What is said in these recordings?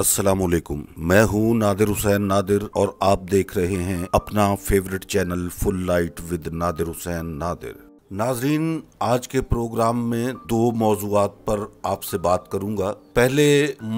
अस्सलाम मैं हूँ नादिर हुसैन नादिर और आप देख रहे हैं अपना favourite channel full light with Nadir Hussain Nadir Nazreen आज के प्रोग्राम में दो मौजूद पर आपसे बात करूंगा पहले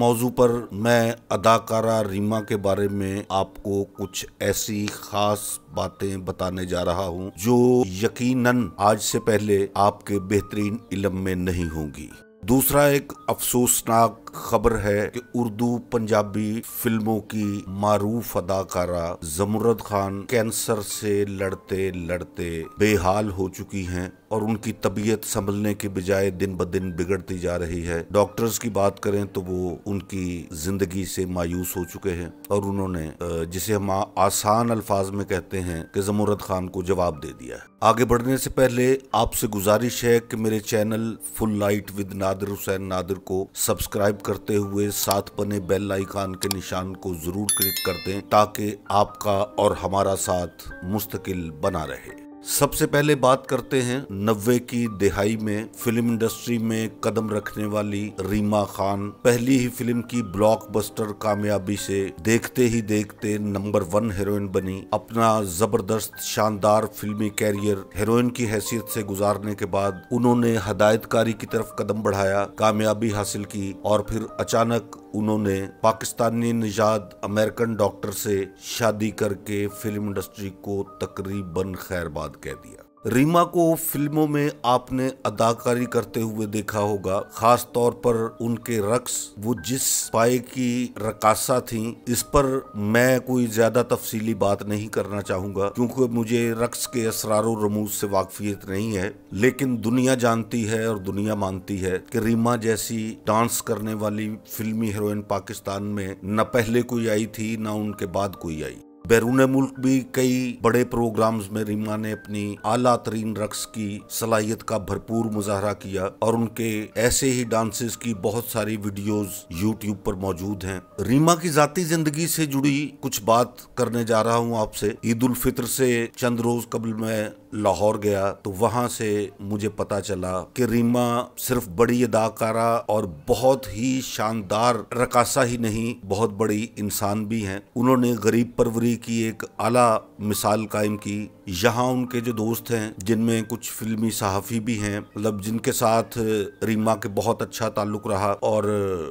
मौजू पर मैं अदाकारा रीमा के बारे में आपको कुछ ऐसी खास बातें बताने जा रहा हूं जो यकीनन आज से पहले आपके बेहतरीन इलम में नहीं होंगी दूसरा एक अफसोसनाक खबर है कि उर्दू पंजाबी फिल्मों की मारूफ अदाकारा जमुरद खान कैंसर से लड़ते लड़ते बेहाल हो चुकी हैं और उनकी तबीयत संभलने के बजाय दिन ब दिन बिगड़ती जा रही है डॉक्टर्स की बात करें तो वो उनकी जिंदगी से मायूस हो चुके हैं और उन्होंने जिसे हम आसान अल्फाज में कहते हैं कि जमूरत खान को जवाब दे दिया है आगे बढ़ने से पहले आपसे गुजारिश है कि मेरे channel full light with Nadir Hussain Nadir को सब्सक्राइब करते हुए साथ बने बेल आइकान के निशान को जरूर क्लिक कर दें ताकि आपका और हमारा साथ मुस्तकिल बना रहे सबसे पहले बात करते हैं नब्बे की दिहाई में फिल्म इंडस्ट्री में कदम रखने वाली रीमा खान पहली ही फिल्म की ब्लॉकबस्टर कामयाबी से देखते ही देखते नंबर वन हीरोइन बनी अपना जबरदस्त शानदार फिल्मी कैरियर हेरोइन की हैसियत से गुजारने के बाद उन्होंने हदायतकारी की तरफ कदम बढ़ाया कामयाबी हासिल की और फिर अचानक उन्होंने पाकिस्तानी निजात अमेरिकन डॉक्टर से शादी करके फिल्म इंडस्ट्री को तकरीबन खैरबाद कह दिया रीमा को फिल्मों में आपने अदाकारी करते हुए देखा होगा खास तौर पर उनके रक्स वो जिस पाए की रकासा थी इस पर मैं कोई ज्यादा तफसीली बात नहीं करना चाहूंगा क्योंकि मुझे रक्स के असरार रमूज से वाकफियत नहीं है लेकिन दुनिया जानती है और दुनिया मानती है कि रीमा जैसी डांस करने वाली फिल्मी हीरोइन पाकिस्तान में न पहले कोई आई थी न उनके बाद कोई आई बैरून मुल्क भी कई बड़े प्रोग्राम्स में रीमा ने अपनी आला तरीन रक्स की सलाहियत का भरपूर मुजाहरा किया और उनके ऐसे ही डांसेस की बहुत सारी वीडियोस यूट्यूब पर मौजूद हैं रीमा की जाती जिंदगी से जुड़ी कुछ बात करने जा रहा हूँ आपसे ईद उल फित्र से चंद रोज कबल मैं लाहौर गया तो वहां से मुझे पता चला कि रीमा सिर्फ बड़ी अदाकारा और बहुत ही शानदार रकासा ही नहीं बहुत बड़ी इंसान भी हैं उन्होंने गरीब परवरी की एक आला मिसाल कायम की यहाँ उनके जो दोस्त हैं जिनमें कुछ फिल्मी सहाफ़ी भी हैं मतलब जिनके साथ रीमा के बहुत अच्छा ताल्लुक रहा और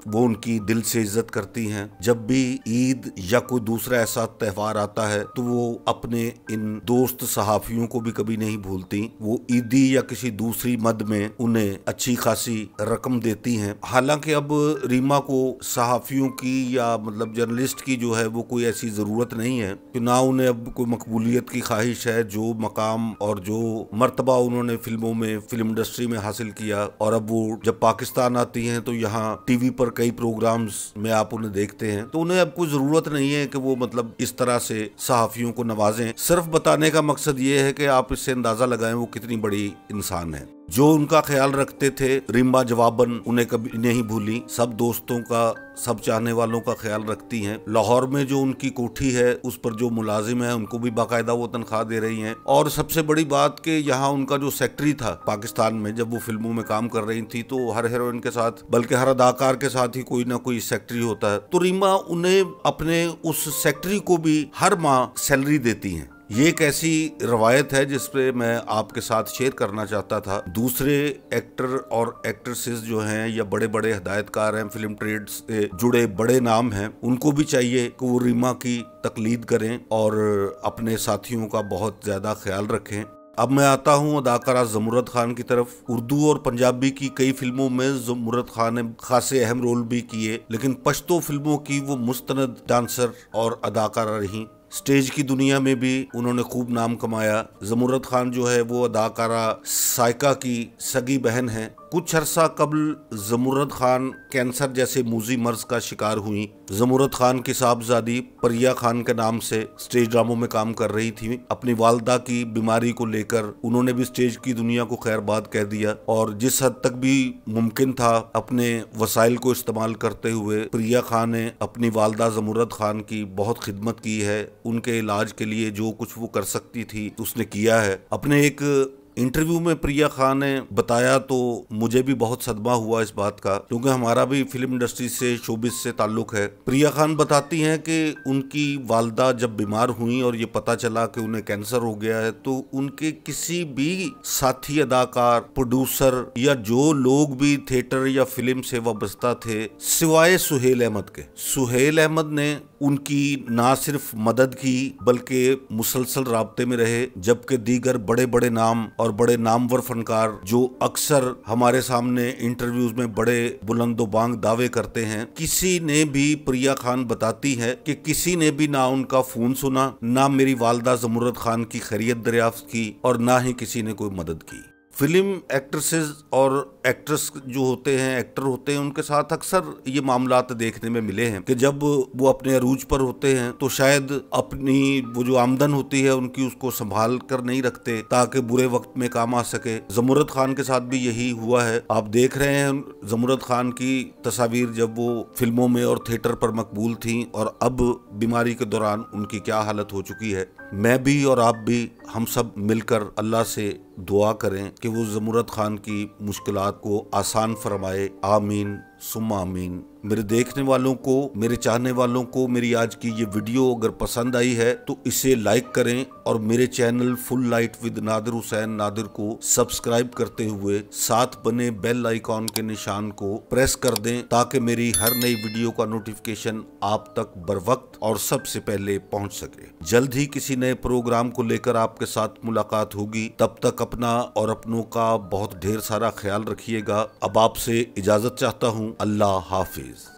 वो उनकी दिल से इज्जत करती हैं जब भी ईद या कोई दूसरा ऐसा त्यौहार आता है तो वो अपने इन दोस्त सहाफ़ियों को भी कभी नहीं भूलती वो ईदी या किसी दूसरी मद में उन्हें अच्छी खासी रकम देती हैं हालांकि अब रीमा को सहाफ़ियों की या मतलब जर्नलिस्ट की जो है वो कोई ऐसी ज़रूरत नहीं है चुनाव ने अब कोई मकबूलियत की ख्वाहिश है जो मकाम और जो मरतबा उन्होंने फिल्मों में फिल्म इंडस्ट्री में हासिल किया और अब वो जब पाकिस्तान आती हैं तो यहाँ टीवी पर कई प्रोग्राम्स में आप उन्हें देखते हैं तो उन्हें अब कोई ज़रूरत नहीं है कि वो मतलब इस तरह से सहाफ़ियों को नवाजें सिर्फ बताने का मकसद ये है कि आप इससे अंदाज़ा लगाएं वो कितनी बड़ी इंसान है जो उनका ख्याल रखते थे रिम्बा जवाबन उन्हें कभी नहीं भूली सब दोस्तों का सब चाहने वालों का ख्याल रखती हैं लाहौर में जो उनकी कोठी है उस पर जो मुलाजिम है उनको भी बाकायदा वो तनख्वाह दे रही हैं और सबसे बड़ी बात के यहाँ उनका जो सेक्रेटरी था पाकिस्तान में जब वो फिल्मों में काम कर रही थी तो हर हेरोइन के साथ बल्कि हर अदाकार के साथ ही कोई ना कोई सेक्रेटरी होता है तो रीमा उन्हें अपने उस सेक्रेटरी को भी हर माह सैलरी देती हैं ये एक ऐसी रवायत है जिसपे मैं आपके साथ शेयर करना चाहता था दूसरे एक्टर और एक्ट्रेसेस जो हैं या बड़े बड़े हदायतकार हैं फिल्म ट्रेड से जुड़े बड़े नाम हैं उनको भी चाहिए कि वो रीमा की तकलीद करें और अपने साथियों का बहुत ज़्यादा ख्याल रखें अब मैं आता हूं अदाकारा जमूरत खान की तरफ उर्दू और पंजाबी की कई फिल्मों में जमूरत खान ने खासे अहम रोल भी किए लेकिन पश्तो फिल्मों की वो मुस्तनद डांसर और अदाकारा रहीं स्टेज की दुनिया में भी उन्होंने खूब नाम कमाया जमूरत खान जो है वो अदाकारा सायका की सगी बहन है कुछ अरसा कबल जमूरत खान कैंसर जैसे मूजी मर्ज का शिकार हुई जमूरत खान की साहबजादी परिया खान के नाम से स्टेज ड्रामों में काम कर रही थी अपनी वालदा की बीमारी को लेकर उन्होंने भी स्टेज की दुनिया को खैरबाद कह दिया और जिस हद तक भी मुमकिन था अपने वसाइल को इस्तेमाल करते हुए प्रिया खान ने अपनी वालदा जमूरत खान की बहुत खिदमत की है उनके इलाज के लिए जो कुछ वो कर सकती थी उसने किया है अपने एक इंटरव्यू में प्रिया खान ने बताया तो मुझे भी बहुत सदमा हुआ इस बात का क्योंकि हमारा भी फिल्म इंडस्ट्री से शोबिस से ताल्लुक है प्रिया खान बताती हैं कि उनकी वालदा जब बीमार हुई और ये पता चला कि उन्हें कैंसर हो गया है तो उनके किसी भी साथी अदाकार प्रोड्यूसर या जो लोग भी थिएटर या फिल्म से वाबस्ता थे सिवाय सुहेल अहमद के सुहेल अहमद ने उनकी ना सिर्फ मदद की बल्कि मुसलसल रबते में रहे जबकि दीगर बड़े बड़े नाम और बड़े नामवर फनकार जो अक्सर हमारे सामने इंटरव्यूज में बड़े बुलंदोबांग दावे करते हैं किसी ने भी प्रिया खान बताती है कि किसी ने भी ना उनका फोन सुना ना मेरी वालदा जमुरत खान की खैरियत दरियाफ्त की और ना ही किसी ने कोई मदद की फिल्म एक्ट्रेसेस और एक्ट्रेस जो होते हैं एक्टर होते हैं उनके साथ अक्सर ये मामला देखने में मिले हैं कि जब वो अपने अरूज पर होते हैं तो शायद अपनी वो जो आमदन होती है उनकी उसको संभाल कर नहीं रखते ताकि बुरे वक्त में काम आ सके जमूरत खान के साथ भी यही हुआ है आप देख रहे हैं जमूरत खान की तस्वीर जब वो फिल्मों में और थिएटर पर मकबूल थी और अब बीमारी के दौरान उनकी क्या हालत हो चुकी है मैं भी और आप भी हम सब मिलकर अल्लाह से दुआ करें कि वो ज़मूरत ख़ान की मुश्किल को आसान फरमाए आमीन सुमामीन मेरे देखने वालों को मेरे चाहने वालों को मेरी आज की ये वीडियो अगर पसंद आई है तो इसे लाइक करें और मेरे channel full light with Nadir Hussain Nadir को सब्सक्राइब करते हुए साथ बने बेल आइकॉन के निशान को प्रेस कर दें ताकि मेरी हर नई वीडियो का नोटिफिकेशन आप तक बर वक्त और सबसे पहले पहुंच सके जल्द ही किसी नए प्रोग्राम को लेकर आपके साथ मुलाकात होगी तब तक अपना और अपनों का बहुत ढेर सारा ख्याल रखिएगा अब आपसे इजाजत चाहता हूँ अल्लाह हाफिज़